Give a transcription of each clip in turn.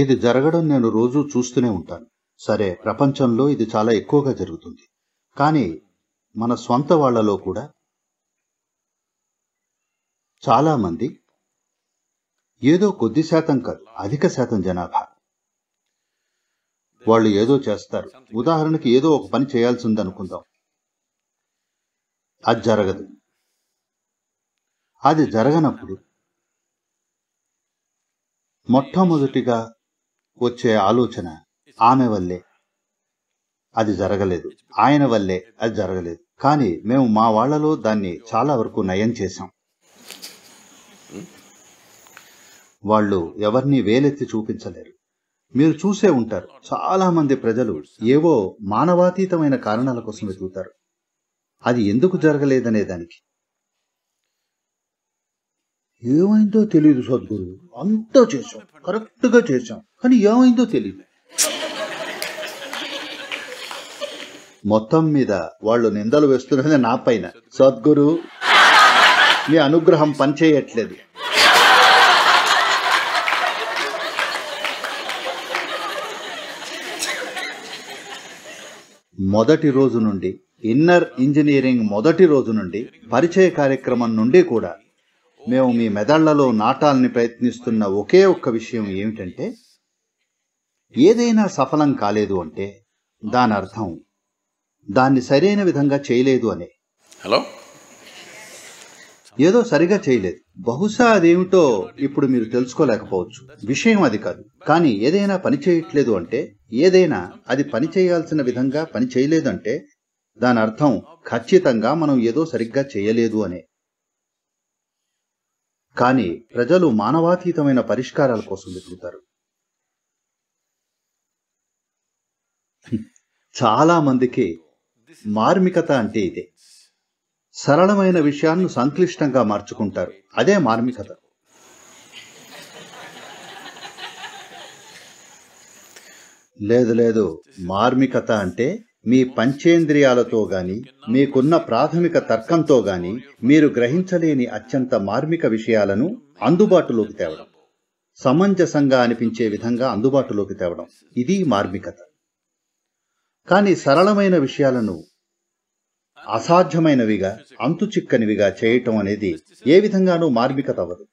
ఇది జరగడం నేను రోజూ చూస్తూనే ఉంటాను సరే ప్రపంచంలో ఇది చాలా ఎక్కువగా జరుగుతుంది కానీ మన స్వంత వాళ్లలో కూడా చాలామంది ఏదో కొద్ది శాతం కాదు అధిక శాతం జనాభా వాళ్ళు ఏదో చేస్తారు ఉదాహరణకి ఏదో ఒక పని చేయాల్సింది అనుకుందాం అది జరగదు అది జరగనప్పుడు మొట్టమొదటిగా వచ్చే ఆలోచన ఆమె వల్లే అది జరగలేదు ఆయన వల్లే అది జరగలేదు కానీ మేము మా వాళ్లలో దాన్ని చాలా వరకు నయం చేశాం వాళ్ళు ఎవరిని వేలెత్తి చూపించలేరు మీరు చూసే ఉంటారు చాలా మంది ప్రజలు ఏవో మానవాతీతమైన కారణాల కోసం వెతుకుతారు అది ఎందుకు జరగలేదనే దానికి ఏమైందో తెలియదు సద్గురు అంతా చేశాం కరెక్ట్గా చేశాం కానీ ఏమైందో తెలియదు మొత్తం మీద వాళ్ళు నిందలు వేస్తున్నది నా పైన సద్గురు మీ అనుగ్రహం పనిచేయట్లేదు మొదటి రోజు నుండి ఇన్నర్ ఇంజనీరింగ్ మొదటి రోజు నుండి పరిచయ కార్యక్రమం నుండి కూడా మేము మీ మెదళ్లలో నాటాలని ప్రయత్నిస్తున్న ఒకే ఒక్క విషయం ఏమిటంటే ఏదైనా సఫలం కాలేదు అంటే దాని అర్థం దాన్ని సరైన విధంగా చేయలేదు అనే హలో ఏదో సరిగా చేయలేదు బహుశా అదేమిటో ఇప్పుడు మీరు తెలుసుకోలేకపోవచ్చు విషయం అది కాదు కానీ ఏదైనా పని చేయట్లేదు అంటే ఏదైనా అది పని చేయాల్సిన విధంగా పని చేయలేదంటే దాని అర్థం ఖచ్చితంగా మనం ఏదో సరిగ్గా చేయలేదు అనే కానీ ప్రజలు మానవాతీతమైన పరిష్కారాల కోసం వెతుకుతారు చాలా మందికి మార్మికత అంటే ఇదే సరళమైన విషయాన్ని సంక్లిష్టంగా మార్చుకుంటారు అదే మార్మికత లేదు లేదు మార్మికత అంటే మీ పంచేంద్రియాలతో గాని మీకున్న ప్రాథమిక తర్కంతో గాని మీరు గ్రహించలేని అత్యంత మార్మిక విషయాలను అందుబాటులోకి తేవడం సమంజసంగా అనిపించే విధంగా అందుబాటులోకి తేవడం ఇది మార్మికత కానీ సరళమైన విషయాలను అసాధ్యమైనవిగా చిక్కనివిగా చేయటం అనేది ఏ విధంగానూ మార్మికత అవ్వదు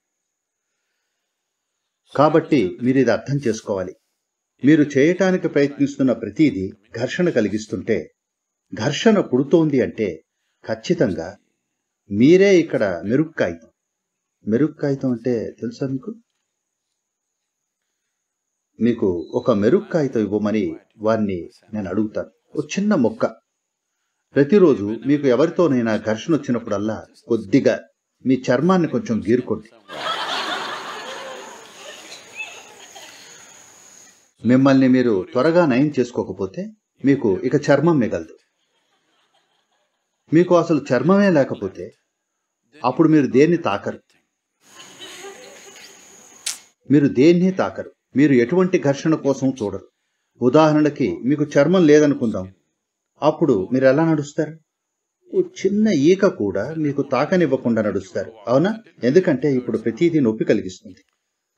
కాబట్టి మీరు ఇది అర్థం చేసుకోవాలి మీరు చేయటానికి ప్రయత్నిస్తున్న ప్రతిదీ ఘర్షణ కలిగిస్తుంటే ఘర్షణ పుడుతోంది అంటే ఖచ్చితంగా మీరే ఇక్కడ మెరుక్కాయితం మెరుక్కాయితం అంటే తెలుసా మీకు మీకు ఒక మెరుక్కాయితం ఇవ్వమని వారిని నేను అడుగుతాను ఒక చిన్న మొక్క ప్రతిరోజు మీకు ఎవరితోనైనా ఘర్షణ వచ్చినప్పుడల్లా కొద్దిగా మీ చర్మాన్ని కొంచెం గీరుకోండి మిమ్మల్ని మీరు త్వరగా నయం చేసుకోకపోతే మీకు ఇక చర్మం మిగలదు మీకు అసలు చర్మమే లేకపోతే అప్పుడు మీరు దేన్ని తాకరు మీరు దేన్ని తాకరు మీరు ఎటువంటి ఘర్షణ కోసం చూడరు ఉదాహరణకి మీకు చర్మం లేదనుకుందాం అప్పుడు మీరు ఎలా నడుస్తారు చిన్న ఈక కూడా మీకు తాకనివ్వకుండా నడుస్తారు అవునా ఎందుకంటే ఇప్పుడు ప్రతిదీ నొప్పి కలిగిస్తుంది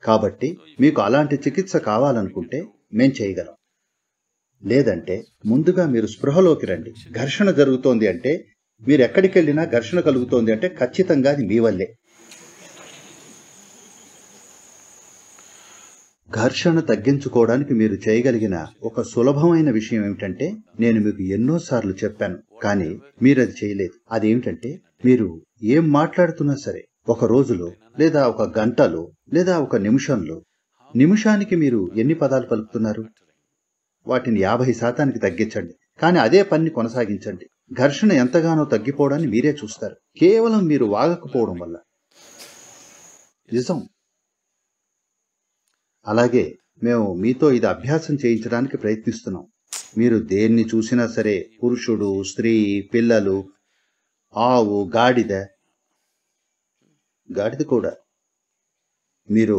కాబట్టి మీకు అలాంటి చికిత్స కావాలనుకుంటే మేం చేయగలం లేదంటే ముందుగా మీరు స్పృహలోకి రండి ఘర్షణ జరుగుతోంది అంటే మీరు ఎక్కడికి వెళ్ళినా ఘర్షణ కలుగుతోంది అంటే ఖచ్చితంగా అది మీ వల్లే ఘర్షణ తగ్గించుకోవడానికి మీరు చేయగలిగిన ఒక సులభమైన విషయం ఏమిటంటే నేను మీకు ఎన్నోసార్లు చెప్పాను కానీ మీరు అది చేయలేదు అదేమిటంటే మీరు ఏం మాట్లాడుతున్నా సరే ఒక రోజులో లేదా ఒక గంటలో లేదా ఒక నిమిషంలో నిమిషానికి మీరు ఎన్ని పదాలు పలుకుతున్నారు వాటిని యాభై శాతానికి తగ్గించండి కానీ అదే పనిని కొనసాగించండి ఘర్షణ ఎంతగానో తగ్గిపోవడాన్ని మీరే చూస్తారు కేవలం మీరు వాగకపోవడం వల్ల నిజం అలాగే మేము మీతో ఇది అభ్యాసం చేయించడానికి ప్రయత్నిస్తున్నాం మీరు దేన్ని చూసినా సరే పురుషుడు స్త్రీ పిల్లలు ఆవు గాడిద గాడిద కూడా మీరు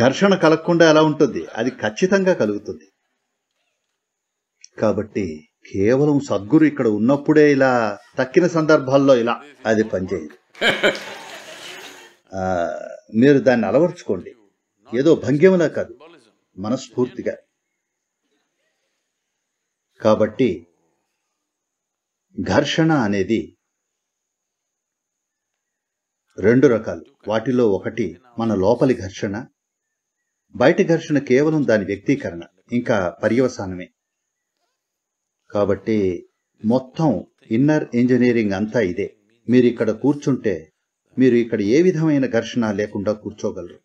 ఘర్షణ కలగకుండా ఎలా ఉంటుంది అది ఖచ్చితంగా కలుగుతుంది కాబట్టి కేవలం సద్గురు ఇక్కడ ఉన్నప్పుడే ఇలా తక్కిన సందర్భాల్లో ఇలా అది పనిచేయదు మీరు దాన్ని అలవర్చుకోండి ఏదో భంగ్యములా కాదు మనస్ఫూర్తిగా కాబట్టి ఘర్షణ అనేది రెండు రకాలు వాటిలో ఒకటి మన లోపలి ఘర్షణ బయటి ఘర్షణ కేవలం దాని వ్యక్తీకరణ ఇంకా పర్యవసానమే కాబట్టి మొత్తం ఇన్నర్ ఇంజనీరింగ్ అంతా ఇదే మీరు ఇక్కడ కూర్చుంటే మీరు ఇక్కడ ఏ విధమైన ఘర్షణ లేకుండా కూర్చోగలరు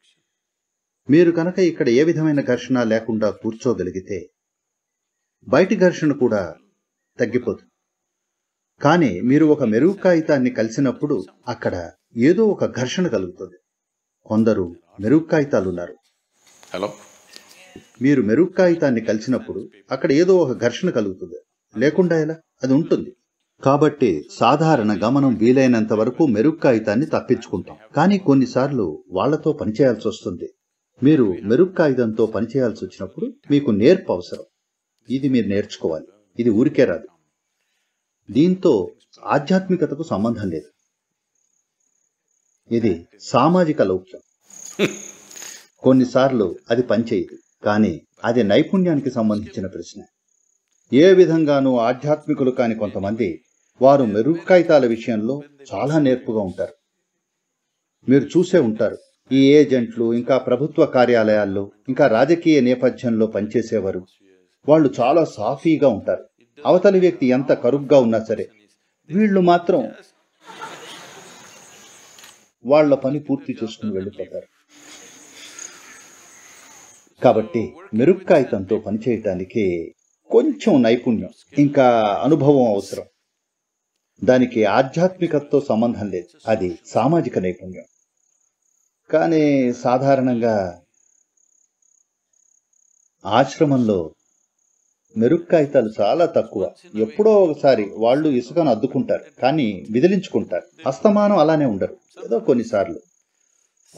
మీరు కనుక ఇక్కడ ఏ విధమైన ఘర్షణ లేకుండా కూర్చోగలిగితే బయటి ఘర్షణ కూడా తగ్గిపోతుంది కానీ మీరు ఒక మెరుగు కాగితాన్ని కలిసినప్పుడు అక్కడ ఏదో ఒక ఘర్షణ కలుగుతుంది కొందరు మెరుగు ఉన్నారు హలో మీరు మెరుగు కలిసినప్పుడు అక్కడ ఏదో ఒక ఘర్షణ కలుగుతుంది లేకుండా ఎలా అది ఉంటుంది కాబట్టి సాధారణ గమనం వీలైనంత వరకు మెరుగు తప్పించుకుంటాం కానీ కొన్నిసార్లు వాళ్లతో పనిచేయాల్సి వస్తుంది మీరు మెరుగు పనిచేయాల్సి వచ్చినప్పుడు మీకు నేర్పు అవసరం ఇది మీరు నేర్చుకోవాలి ఇది ఊరికే రాదు దీంతో ఆధ్యాత్మికతకు సంబంధం లేదు ఇది సామాజిక లౌక్యం కొన్నిసార్లు అది పనిచేయదు కానీ అది నైపుణ్యానికి సంబంధించిన ప్రశ్న ఏ విధంగానూ ఆధ్యాత్మికులు కాని కొంతమంది వారు మెరుగుకాయితాల విషయంలో చాలా నేర్పుగా ఉంటారు మీరు చూసే ఉంటారు ఈ ఏజెంట్లు ఇంకా ప్రభుత్వ కార్యాలయాల్లో ఇంకా రాజకీయ నేపథ్యంలో పనిచేసేవారు వాళ్ళు చాలా సాఫీగా ఉంటారు అవతలి వ్యక్తి ఎంత కరుగ్గా ఉన్నా సరే వీళ్ళు మాత్రం వాళ్ళ పని పూర్తి చేసుకుని వెళ్ళిపోతారు కాబట్టి మెరుక్కాయితంతో పనిచేయటానికి కొంచెం నైపుణ్యం ఇంకా అనుభవం అవసరం దానికి ఆధ్యాత్మికతతో సంబంధం లేదు అది సామాజిక నైపుణ్యం కానీ సాధారణంగా ఆశ్రమంలో మెరుగు కాగితాలు చాలా తక్కువ ఎప్పుడో ఒకసారి వాళ్ళు ఇసుకను అద్దుకుంటారు కానీ విదిలించుకుంటారు అస్తమానం అలానే ఉండరు ఏదో కొన్నిసార్లు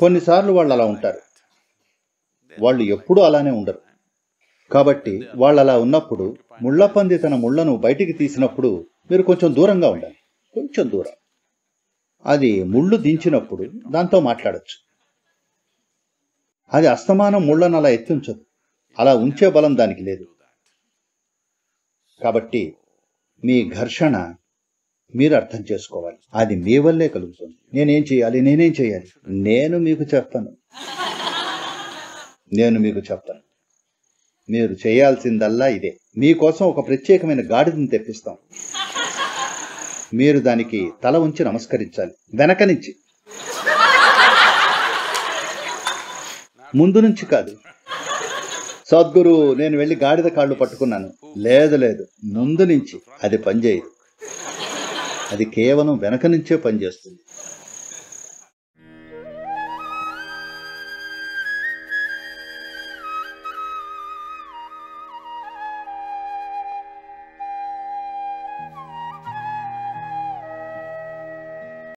కొన్నిసార్లు వాళ్ళు అలా ఉంటారు వాళ్ళు ఎప్పుడూ అలానే ఉండరు కాబట్టి వాళ్ళు అలా ఉన్నప్పుడు ముళ్ళపంది తన ముళ్లను బయటికి తీసినప్పుడు మీరు కొంచెం దూరంగా ఉండాలి కొంచెం దూరం అది ముళ్ళు దించినప్పుడు దాంతో మాట్లాడచ్చు అది అస్తమానం ముళ్ళను అలా ఎత్తించదు అలా ఉంచే బలం దానికి లేదు కాబట్టి మీ ఘర్షణ మీరు అర్థం చేసుకోవాలి అది మీ వల్లే కలుగుతుంది నేనేం చేయాలి నేనేం చేయాలి నేను మీకు చెప్తాను నేను మీకు చెప్తాను మీరు చేయాల్సిందల్లా ఇదే మీకోసం ఒక ప్రత్యేకమైన గాడిదని తెప్పిస్తాం మీరు దానికి తల ఉంచి నమస్కరించాలి వెనక నుంచి ముందు నుంచి కాదు సద్గురు నేను వెళ్ళి గాడిద కాళ్ళు పట్టుకున్నాను లేదు లేదు ముందు నుంచి అది పనిచేయదు అది కేవలం వెనక నుంచే పనిచేస్తుంది